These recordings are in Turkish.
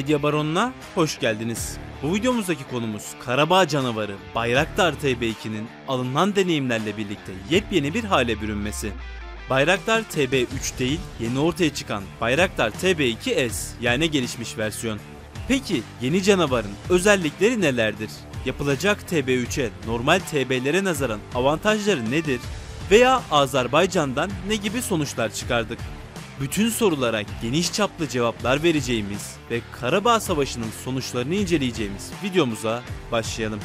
Medya Baronu'na hoş geldiniz. Bu videomuzdaki konumuz Karabağ canavarı Bayraktar TB2'nin alınan deneyimlerle birlikte yepyeni bir hale bürünmesi. Bayraktar TB3 değil, yeni ortaya çıkan Bayraktar TB2S yani gelişmiş versiyon. Peki yeni canavarın özellikleri nelerdir? Yapılacak TB3'e normal TB'lere nazaran avantajları nedir? Veya Azerbaycan'dan ne gibi sonuçlar çıkardık? bütün sorulara geniş çaplı cevaplar vereceğimiz ve Karabağ Savaşı'nın sonuçlarını inceleyeceğimiz videomuza başlayalım.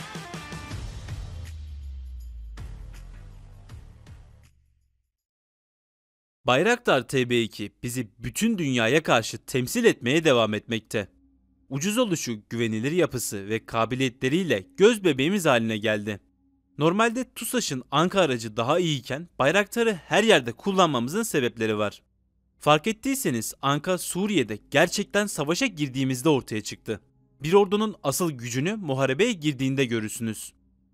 Bayraktar TB2 bizi bütün dünyaya karşı temsil etmeye devam etmekte. Ucuz oluşu, güvenilir yapısı ve kabiliyetleriyle göz bebeğimiz haline geldi. Normalde TUSAŞ'ın anka aracı daha iyiyken Bayraktar'ı her yerde kullanmamızın sebepleri var. Fark ettiyseniz Anka Suriye'de gerçekten savaşa girdiğimizde ortaya çıktı. Bir ordunun asıl gücünü muharebeye girdiğinde görürsünüz.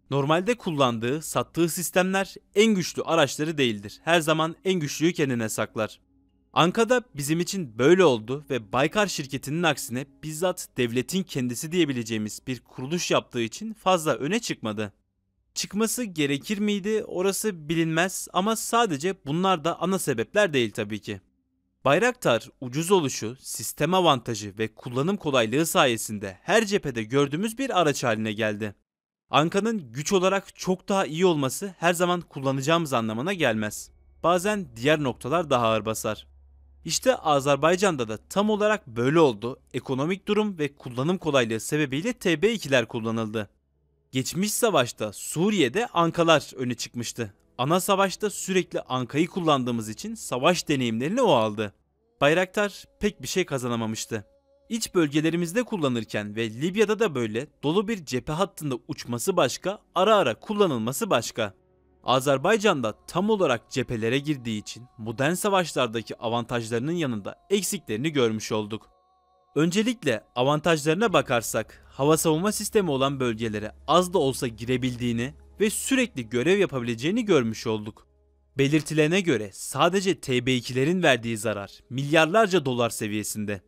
Normalde kullandığı, sattığı sistemler en güçlü araçları değildir. Her zaman en güçlüyü kendine saklar. Anka'da bizim için böyle oldu ve Baykar şirketinin aksine bizzat devletin kendisi diyebileceğimiz bir kuruluş yaptığı için fazla öne çıkmadı. Çıkması gerekir miydi orası bilinmez ama sadece bunlar da ana sebepler değil tabii ki. Bayraktar ucuz oluşu, sistem avantajı ve kullanım kolaylığı sayesinde her cephede gördüğümüz bir araç haline geldi. Anka'nın güç olarak çok daha iyi olması her zaman kullanacağımız anlamına gelmez. Bazen diğer noktalar daha ağır basar. İşte Azerbaycan'da da tam olarak böyle oldu. Ekonomik durum ve kullanım kolaylığı sebebiyle TB2'ler kullanıldı. Geçmiş savaşta Suriye'de Ankalar öne çıkmıştı. Ana savaşta sürekli Anka'yı kullandığımız için savaş deneyimlerini o aldı. Bayraktar pek bir şey kazanamamıştı. İç bölgelerimizde kullanırken ve Libya'da da böyle dolu bir cephe hattında uçması başka, ara ara kullanılması başka. Azerbaycan'da tam olarak cephelere girdiği için modern savaşlardaki avantajlarının yanında eksiklerini görmüş olduk. Öncelikle avantajlarına bakarsak hava savunma sistemi olan bölgelere az da olsa girebildiğini ve sürekli görev yapabileceğini görmüş olduk. Belirtilene göre sadece TB2'lerin verdiği zarar milyarlarca dolar seviyesinde.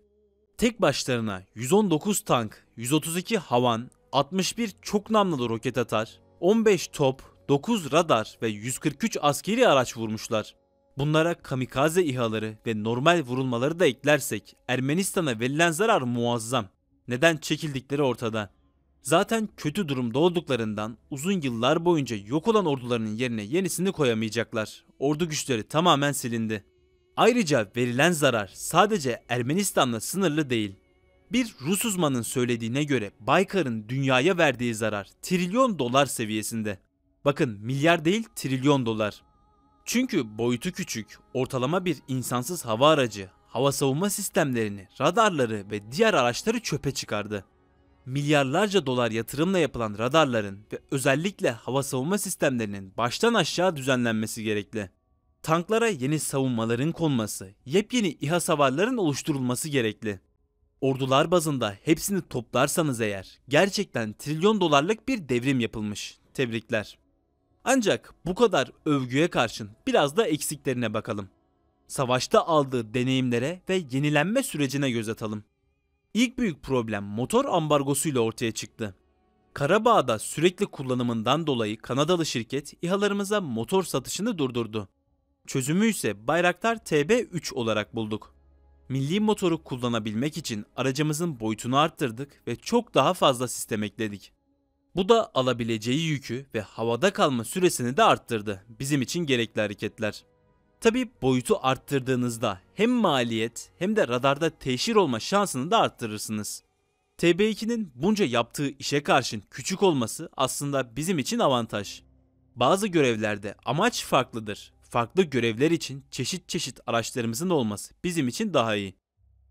Tek başlarına 119 tank, 132 havan, 61 çok namlulu roket atar, 15 top, 9 radar ve 143 askeri araç vurmuşlar. Bunlara kamikaze ihaları ve normal vurulmaları da eklersek Ermenistan'a verilen zarar muazzam. Neden çekildikleri ortada. Zaten kötü durumda olduklarından uzun yıllar boyunca yok olan ordularının yerine yenisini koyamayacaklar. Ordu güçleri tamamen silindi. Ayrıca verilen zarar sadece Ermenistan'la sınırlı değil. Bir Rus uzmanın söylediğine göre Baykar'ın dünyaya verdiği zarar trilyon dolar seviyesinde. Bakın milyar değil trilyon dolar. Çünkü boyutu küçük, ortalama bir insansız hava aracı, hava savunma sistemlerini, radarları ve diğer araçları çöpe çıkardı milyarlarca dolar yatırımla yapılan radarların ve özellikle hava savunma sistemlerinin baştan aşağı düzenlenmesi gerekli. Tanklara yeni savunmaların konması, yepyeni İHA savarların oluşturulması gerekli. Ordular bazında hepsini toplarsanız eğer gerçekten trilyon dolarlık bir devrim yapılmış. Tebrikler. Ancak bu kadar övgüye karşın biraz da eksiklerine bakalım. Savaşta aldığı deneyimlere ve yenilenme sürecine göz atalım. İlk büyük problem motor ambargosuyla ortaya çıktı. Karabağ'da sürekli kullanımından dolayı Kanadalı şirket İHA'larımıza motor satışını durdurdu. Çözümü ise Bayraktar TB3 olarak bulduk. Milli motoru kullanabilmek için aracımızın boyutunu arttırdık ve çok daha fazla sistem ekledik. Bu da alabileceği yükü ve havada kalma süresini de arttırdı bizim için gerekli hareketler. Tabi boyutu arttırdığınızda hem maliyet hem de radarda teşhir olma şansını da arttırırsınız. TB2'nin bunca yaptığı işe karşın küçük olması aslında bizim için avantaj. Bazı görevlerde amaç farklıdır. Farklı görevler için çeşit çeşit araçlarımızın olması bizim için daha iyi.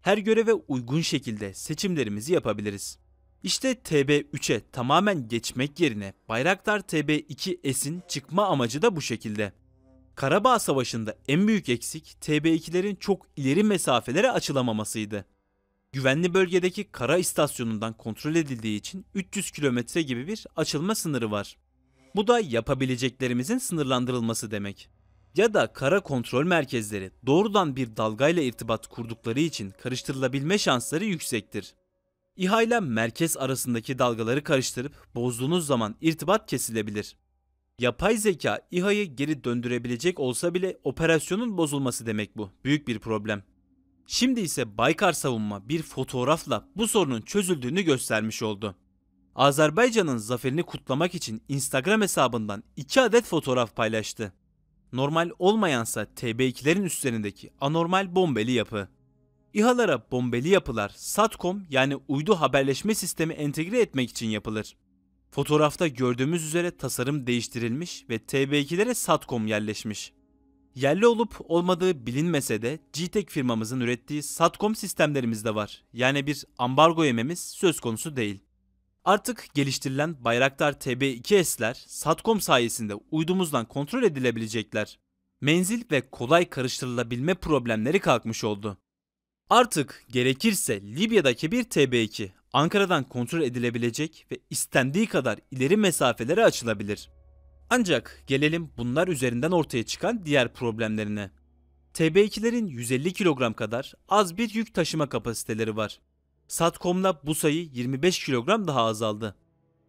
Her göreve uygun şekilde seçimlerimizi yapabiliriz. İşte TB3'e tamamen geçmek yerine Bayraktar TB2S'in çıkma amacı da bu şekilde. Karabağ Savaşı'nda en büyük eksik TB2'lerin çok ileri mesafelere açılamamasıydı. Güvenli bölgedeki kara istasyonundan kontrol edildiği için 300 kilometre gibi bir açılma sınırı var. Bu da yapabileceklerimizin sınırlandırılması demek. Ya da kara kontrol merkezleri doğrudan bir dalgayla irtibat kurdukları için karıştırılabilme şansları yüksektir. İHA ile merkez arasındaki dalgaları karıştırıp bozduğunuz zaman irtibat kesilebilir. Yapay zeka İHA'yı geri döndürebilecek olsa bile operasyonun bozulması demek bu. Büyük bir problem. Şimdi ise Baykar savunma bir fotoğrafla bu sorunun çözüldüğünü göstermiş oldu. Azerbaycan'ın zaferini kutlamak için Instagram hesabından 2 adet fotoğraf paylaştı. Normal olmayansa TB2'lerin üstlerindeki anormal bombeli yapı. İHA'lara bombeli yapılar SATCOM yani uydu haberleşme sistemi entegre etmek için yapılır. Fotoğrafta gördüğümüz üzere tasarım değiştirilmiş ve TB2'lere Satcom yerleşmiş. Yerli olup olmadığı bilinmese de GTEC firmamızın ürettiği Satcom sistemlerimiz de var. Yani bir ambargo yememiz söz konusu değil. Artık geliştirilen Bayraktar TB2S'ler Satcom sayesinde uydumuzdan kontrol edilebilecekler. Menzil ve kolay karıştırılabilme problemleri kalkmış oldu. Artık gerekirse Libya'daki bir TB2 Ankara'dan kontrol edilebilecek ve istendiği kadar ileri mesafelere açılabilir. Ancak gelelim bunlar üzerinden ortaya çıkan diğer problemlerine. TB2'lerin 150 kilogram kadar az bir yük taşıma kapasiteleri var. Satcom'la bu sayı 25 kilogram daha azaldı.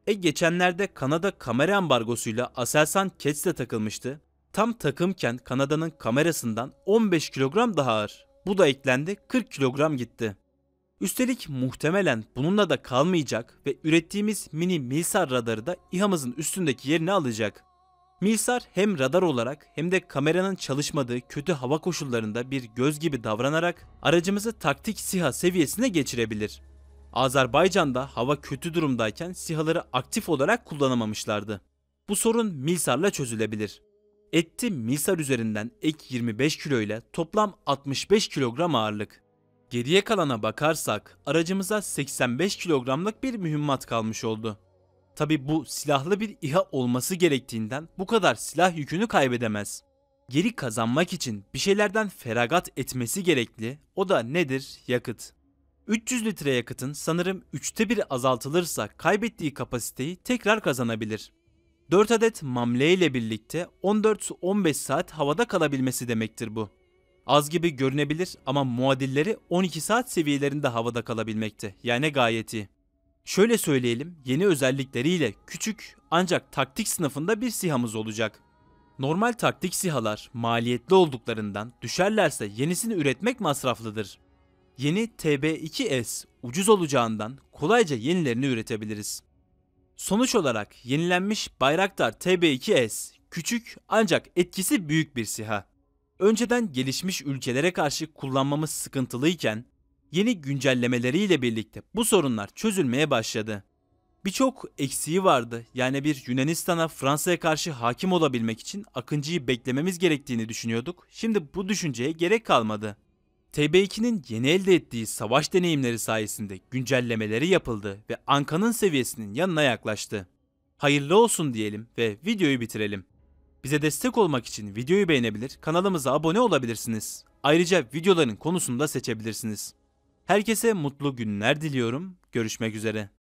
E geçenlerde Kanada kamera ambargosuyla Aselsan Kets'te takılmıştı. Tam takımken Kanada'nın kamerasından 15 kilogram daha ağır. Bu da eklendi 40 kilogram gitti. Üstelik muhtemelen bununla da kalmayacak ve ürettiğimiz mini Milsar radarı da İHA'mızın üstündeki yerini alacak. Milsar hem radar olarak hem de kameranın çalışmadığı kötü hava koşullarında bir göz gibi davranarak aracımızı taktik SİHA seviyesine geçirebilir. Azerbaycan'da hava kötü durumdayken SİHA'ları aktif olarak kullanamamışlardı. Bu sorun Milsar'la çözülebilir. Etti Milsar üzerinden ek 25 kilo ile toplam 65 kilogram ağırlık. Geriye kalana bakarsak aracımıza 85 kilogramlık bir mühimmat kalmış oldu. Tabi bu silahlı bir İHA olması gerektiğinden bu kadar silah yükünü kaybedemez. Geri kazanmak için bir şeylerden feragat etmesi gerekli o da nedir yakıt. 300 litre yakıtın sanırım 3'te 1 azaltılırsa kaybettiği kapasiteyi tekrar kazanabilir. 4 adet mamle ile birlikte 14-15 saat havada kalabilmesi demektir bu. Az gibi görünebilir ama muadilleri 12 saat seviyelerinde havada kalabilmekte. Yani gayet iyi. Şöyle söyleyelim, yeni özellikleriyle küçük ancak taktik sınıfında bir sihamız olacak. Normal taktik sihalar maliyetli olduklarından düşerlerse yenisini üretmek masraflıdır. Yeni TB2S ucuz olacağından kolayca yenilerini üretebiliriz. Sonuç olarak yenilenmiş Bayraktar TB2S küçük ancak etkisi büyük bir siha önceden gelişmiş ülkelere karşı kullanmamız sıkıntılıyken yeni güncellemeleriyle birlikte bu sorunlar çözülmeye başladı. Birçok eksiği vardı. Yani bir Yunanistan'a Fransa'ya karşı hakim olabilmek için Akıncı'yı beklememiz gerektiğini düşünüyorduk. Şimdi bu düşünceye gerek kalmadı. TB2'nin yeni elde ettiği savaş deneyimleri sayesinde güncellemeleri yapıldı ve Anka'nın seviyesinin yanına yaklaştı. Hayırlı olsun diyelim ve videoyu bitirelim. Bize destek olmak için videoyu beğenebilir, kanalımıza abone olabilirsiniz. Ayrıca videoların konusunu da seçebilirsiniz. Herkese mutlu günler diliyorum. Görüşmek üzere.